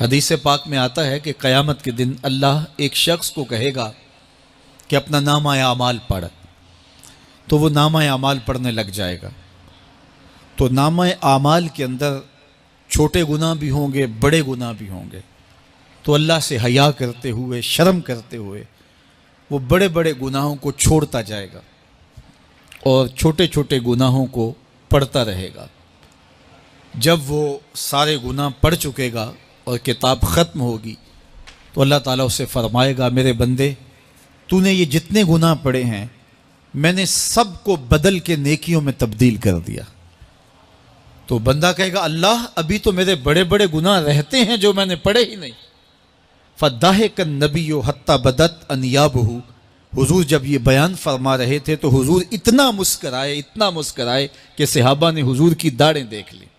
हदीस पाक में आता है कि क़यामत के दिन अल्लाह एक शख्स को कहेगा कि अपना नामा अमाल पढ़ तो वो नामा अमाल पढ़ने लग जाएगा तो नामा अमाल के अंदर छोटे गुनाह भी होंगे बड़े गुनाह भी होंगे तो अल्लाह से हया करते हुए शर्म करते हुए वो बड़े बड़े गुनाहों को छोड़ता जाएगा और छोटे छोटे गुनाहों को पढ़ता रहेगा जब वो सारे गुनाह पढ़ चुकेगा और किताब ख़त्म होगी तो अल्लाह ताला उसे फरमाएगा मेरे बंदे तूने ये जितने गुनाह पड़े हैं मैंने सब को बदल के नेकियों में तब्दील कर दिया तो बंदा कहेगा अल्लाह अभी तो मेरे बड़े बड़े गुनाह रहते हैं जो मैंने पढ़े ही नहीं फ़दाह कन नबी हत्ता बदत अनयाब हुजूर जब ये बयान फरमा रहे थे तो हुजूर इतना मुस्कराए इतना मुस्कराए कि सहाबा ने हुजूर की दाढ़ें देख ली